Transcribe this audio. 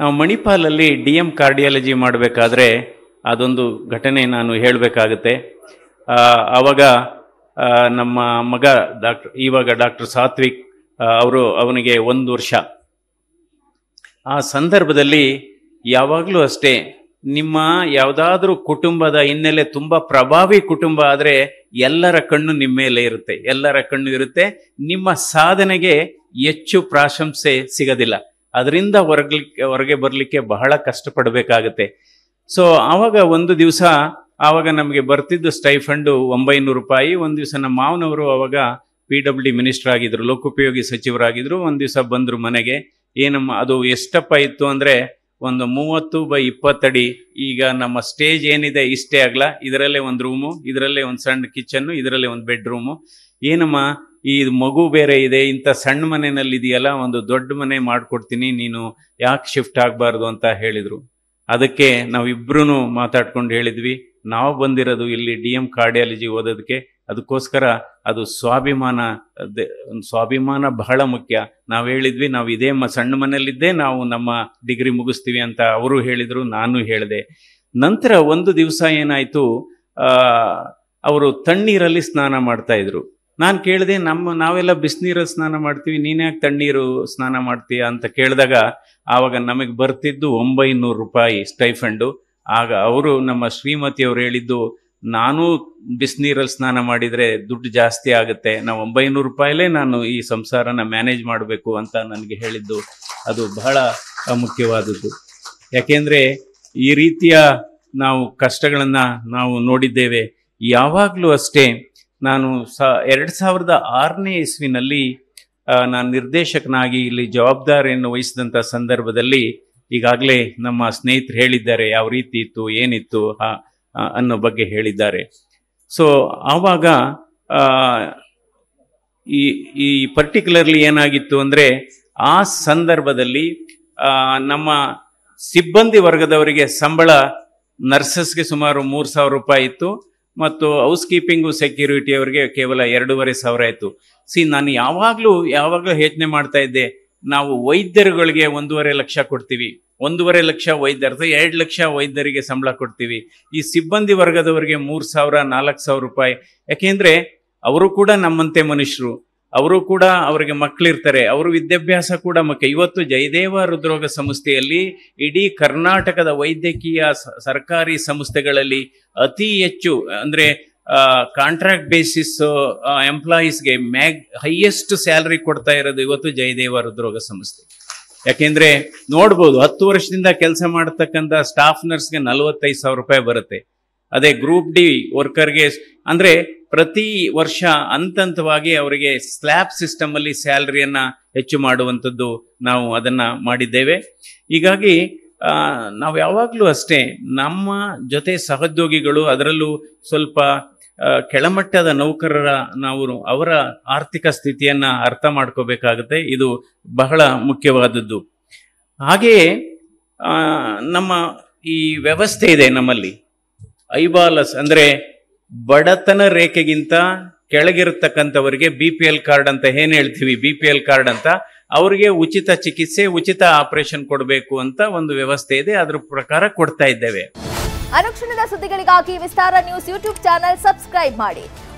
ನಾವು ಮಣಿಪಾಲಲ್ಲಿ D M cardiology ಮಾಡಬೇಕಾದ್ರೆ ಅದೊಂದು ಘಟನೆ ನಾನು ಹೇಳಬೇಕಾಗತ್ತೆ ಆವಾಗ ನಮ್ಮ ಮಗ ಡಾಕ್ಟರ್ ಇವಾಗ ಡಾಕ್ಟರ್ ಸಾತ್ವಿಕ್ ಅವರು ಅವನಿಗೆ ಒಂದು ವರ್ಷ ಆ ಸಂದರ್ಭದಲ್ಲಿ ಯಾವಾಗಲೂ ಅಷ್ಟೇ ನಿಮ್ಮ ಯಾವುದಾದ್ರೂ ಕುಟುಂಬದ ಹಿನ್ನೆಲೆ ತುಂಬ ಪ್ರಭಾವಿ ಕುಟುಂಬ ಆದರೆ ಎಲ್ಲರ ಕಣ್ಣು ನಿಮ್ಮ ಮೇಲೆ ಇರುತ್ತೆ ಎಲ್ಲರ ಕಣ್ಣು ಇರುತ್ತೆ ನಿಮ್ಮ ಸಾಧನೆಗೆ ಹೆಚ್ಚು ಪ್ರಾಶಂಸೆ ಸಿಗೋದಿಲ್ಲ ಅದರಿಂದ ಹೊರಗ್ಲಿಕ್ಕೆ ಹೊರಗೆ ಬರಲಿಕ್ಕೆ ಬಹಳ ಕಷ್ಟಪಡಬೇಕಾಗತ್ತೆ ಸೊ ಆವಾಗ ಒಂದು ದಿವಸ ಆವಾಗ ನಮಗೆ ಬರ್ತಿದ್ದು ಸ್ಟೈಫಂಡು ಒಂಬೈನೂರು ರೂಪಾಯಿ ಒಂದು ದಿವಸ ನಮ್ಮ ಮಾವನವರು ಆವಾಗ ಪಿ ಡಬ್ಲ್ಯೂ ಡಿ ಮಿನಿಸ್ಟರ್ ಆಗಿದ್ರು ಲೋಕೋಪಯೋಗಿ ಸಚಿವರಾಗಿದ್ರು ಒಂದು ದಿವಸ ಬಂದರು ಮನೆಗೆ ಏನಮ್ಮ ಅದು ಎಷ್ಟಪ್ಪ ಇತ್ತು ಅಂದರೆ ಒಂದು ಮೂವತ್ತು ಬೈ ಇಪ್ಪತ್ತಡಿ ಈಗ ನಮ್ಮ ಸ್ಟೇಜ್ ಏನಿದೆ ಇಷ್ಟೇ ಆಗಲ್ಲ ಇದರಲ್ಲೇ ಒಂದು ರೂಮು ಇದರಲ್ಲೇ ಒಂದು ಸಣ್ಣ ಕಿಚನ್ನು ಇದರಲ್ಲೇ ಒಂದು ಬೆಡ್ರೂಮು ಏನಮ್ಮ ಈ ಮಗು ಬೇರೆ ಇದೆ ಇಂಥ ಸಣ್ಣ ಮನೆಯಲ್ಲಿ ಇದೆಯಲ್ಲ ಒಂದು ದೊಡ್ಡ ಮನೆ ಮಾಡಿಕೊಡ್ತೀನಿ ನೀನು ಯಾಕೆ ಶಿಫ್ಟ್ ಆಗಬಾರ್ದು ಅಂತ ಹೇಳಿದರು ಅದಕ್ಕೆ ನಾವಿಬ್ರೂ ಮಾತಾಡ್ಕೊಂಡು ಹೇಳಿದ್ವಿ ನಾವು ಬಂದಿರೋದು ಇಲ್ಲಿ ಡಿ ಎಮ್ ಕಾರ್ಡಿಯಾಲಜಿ ಓದೋದಕ್ಕೆ ಅದಕ್ಕೋಸ್ಕರ ಅದು ಸ್ವಾಭಿಮಾನ ಸ್ವಾಭಿಮಾನ ಬಹಳ ಮುಖ್ಯ ನಾವು ಹೇಳಿದ್ವಿ ನಾವು ಇದೇ ಮ ಸಣ್ಣ ಮನೆಯಲ್ಲಿದ್ದೇ ನಾವು ನಮ್ಮ ಡಿಗ್ರಿ ಮುಗಿಸ್ತೀವಿ ಅಂತ ಅವರು ಹೇಳಿದರು ನಾನು ಹೇಳಿದೆ ನಂತರ ಒಂದು ದಿವಸ ಏನಾಯಿತು ಅವರು ತಣ್ಣೀರಲ್ಲಿ ಸ್ನಾನ ಮಾಡ್ತಾಯಿದ್ರು ನಾನು ಕೇಳಿದೆ ನಮ್ಮ ನಾವೆಲ್ಲ ಬಿಸಿನೀರು ಸ್ನಾನ ಮಾಡ್ತೀವಿ ನೀನು ಯಾಕೆ ತಣ್ಣೀರು ಸ್ನಾನ ಮಾಡ್ತೀಯ ಅಂತ ಕೇಳಿದಾಗ ಆವಾಗ ನಮಗೆ ಬರ್ತಿದ್ದು ಒಂಬೈನೂರು ರೂಪಾಯಿ ಸ್ಟೈಫಂಡು ಆಗ ಅವರು ನಮ್ಮ ಶ್ರೀಮತಿ ಅವ್ರು ಹೇಳಿದ್ದು ನಾನು ಬಿಸಿನೀರಲ್ಲಿ ಸ್ನಾನ ಮಾಡಿದರೆ ದುಡ್ಡು ಜಾಸ್ತಿ ಆಗುತ್ತೆ ನಾವು ಒಂಬೈನೂರು ರೂಪಾಯಲ್ಲೇ ನಾನು ಈ ಸಂಸಾರನ ಮ್ಯಾನೇಜ್ ಮಾಡಬೇಕು ಅಂತ ನನಗೆ ಹೇಳಿದ್ದು ಅದು ಬಹಳ ಮುಖ್ಯವಾದದ್ದು ಯಾಕೆಂದರೆ ಈ ರೀತಿಯ ನಾವು ಕಷ್ಟಗಳನ್ನು ನಾವು ನೋಡಿದ್ದೇವೆ ಯಾವಾಗಲೂ ಅಷ್ಟೇ ನಾನು ಸ ಎರಡು ಸಾವಿರದ ಆರನೇ ಇಸ್ವಿನಲ್ಲಿ ನಾನು ನಿರ್ದೇಶಕನಾಗಿ ಇಲ್ಲಿ ಜವಾಬ್ದಾರಿಯನ್ನು ವಹಿಸಿದಂಥ ಸಂದರ್ಭದಲ್ಲಿ ಈಗಾಗಲೇ ನಮ್ಮ ಸ್ನೇಹಿತರು ಹೇಳಿದ್ದಾರೆ ಯಾವ ರೀತಿ ಇತ್ತು ಏನಿತ್ತು ಅನ್ನೋ ಬಗ್ಗೆ ಹೇಳಿದ್ದಾರೆ ಸೊ ಆವಾಗ ಈ ಈ ಪರ್ಟಿಕ್ಯುಲರ್ಲಿ ಏನಾಗಿತ್ತು ಅಂದರೆ ಆ ಸಂದರ್ಭದಲ್ಲಿ ನಮ್ಮ ಸಿಬ್ಬಂದಿ ವರ್ಗದವರಿಗೆ ಸಂಬಳ ನರ್ಸಸ್ಗೆ ಸುಮಾರು ಮೂರು ಸಾವಿರ ರೂಪಾಯಿ ಇತ್ತು ಮತ್ತು ಹೌಸ್ ಕೀಪಿಂಗು ಸೆಕ್ಯೂರಿಟಿ ಅವರಿಗೆ ಕೇವಲ ಎರಡೂವರೆ ಸಾವಿರ ಆಯಿತು ಸಿ ನಾನು ಯಾವಾಗಲೂ ಯಾವಾಗಲೂ ಯೋಚನೆ ಮಾಡ್ತಾ ಇದ್ದೆ ನಾವು ವೈದ್ಯರುಗಳಿಗೆ ಒಂದೂವರೆ ಲಕ್ಷ ಕೊಡ್ತೀವಿ ಒಂದೂವರೆ ಲಕ್ಷ ವೈದ್ಯರ ಎರಡು ಲಕ್ಷ ವೈದ್ಯರಿಗೆ ಸಂಬಳ ಕೊಡ್ತೀವಿ ಈ ಸಿಬ್ಬಂದಿ ವರ್ಗದವರಿಗೆ ಮೂರು ಸಾವಿರ ನಾಲ್ಕು ಸಾವಿರ ರೂಪಾಯಿ ಯಾಕೆಂದರೆ ಅವರು ಕೂಡ ನಮ್ಮಂತೆ ಮನುಷ್ಯರು ಅವರು ಕೂಡ ಅವರಿಗೆ ಮಕ್ಕಳಿರ್ತಾರೆ ಅವರು ವಿದ್ಯಾಭ್ಯಾಸ ಕೂಡ ಮಕ್ಕ ಇವತ್ತು ಜಯದೇವ ಹೃದ್ರೋಗ ಸಂಸ್ಥೆಯಲ್ಲಿ ಇಡೀ ಕರ್ನಾಟಕದ ವೈದ್ಯಕೀಯ ಸರ್ಕಾರಿ ಸಂಸ್ಥೆಗಳಲ್ಲಿ ಅತಿ ಹೆಚ್ಚು ಅಂದರೆ ಕಾಂಟ್ರಾಕ್ಟ್ ಬೇಸಿಸ್ ಎಂಪ್ಲಾಯೀಸ್ಗೆ ಮ್ಯಾಗ್ ಹೈಯೆಸ್ಟ್ ಸ್ಯಾಲರಿ ಕೊಡ್ತಾ ಇರೋದು ಇವತ್ತು ಜಯದೇವ ಹೃದ್ರೋಗ ಸಂಸ್ಥೆ ಯಾಕೆಂದ್ರೆ ನೋಡ್ಬೋದು ಹತ್ತು ವರ್ಷದಿಂದ ಕೆಲಸ ಮಾಡ್ತಕ್ಕಂಥ ಸ್ಟಾಫ್ ನರ್ಸ್ಗೆ ನಲವತ್ತೈದು ಸಾವಿರ ರೂಪಾಯಿ ಬರುತ್ತೆ ಅದೇ ಗ್ರೂಪ್ ಡಿ ವರ್ಕರ್ಗೆ ಅಂದ್ರೆ ಪ್ರತಿ ವರ್ಷ ಹಂತವಾಗಿ ಅವರಿಗೆ ಸ್ಲ್ಯಾಬ್ ಸಿಸ್ಟಮ್ ಅಲ್ಲಿ ಹೆಚ್ಚು ಮಾಡುವಂಥದ್ದು ನಾವು ಅದನ್ನ ಮಾಡಿದ್ದೇವೆ ಹೀಗಾಗಿ ನಾವು ಯಾವಾಗಲೂ ಅಷ್ಟೇ ನಮ್ಮ ಜೊತೆ ಸಹೋದ್ಯೋಗಿಗಳು ಅದರಲ್ಲೂ ಸ್ವಲ್ಪ ಕೆಳಮಟ್ಟದ ನೌಕರರ ನಾವು ಅವರ ಆರ್ಥಿಕ ಸ್ಥಿತಿಯನ್ನ ಅರ್ಥ ಮಾಡ್ಕೋಬೇಕಾಗುತ್ತೆ ಇದು ಬಹಳ ಮುಖ್ಯವಾದದ್ದು ಹಾಗೆಯೇ ನಮ್ಮ ಈ ವ್ಯವಸ್ಥೆ ಇದೆ ನಮ್ಮಲ್ಲಿ ಐಬಾಲಸ್ ಅಂದರೆ ಬಡತನ ರೇಖೆಗಿಂತ ಕೆಳಗಿರತಕ್ಕಂಥವರಿಗೆ ಬಿ ಪಿ ಎಲ್ ಕಾರ್ಡ್ ಅಂತ ಏನು ಹೇಳ್ತೀವಿ ಬಿ ಪಿ ಎಲ್ ಕಾರ್ಡ್ ಅಂತ ಅವರಿಗೆ ಉಚಿತ ಚಿಕಿತ್ಸೆ ಉಚಿತ ಆಪರೇಷನ್ ಕೊಡಬೇಕು ಅಂತ ಒಂದು ವ್ಯವಸ್ಥೆ ಇದೆ ಅದ್ರ ಪ್ರಕಾರ ಕೊಡ್ತಾ ಇದ್ದೇವೆ ಅನುಕ್ಷಣದ ಸುದ್ದಿಗಳಿಗಾಗಿ Vistara news YouTube channel subscribe ಮಾಡಿ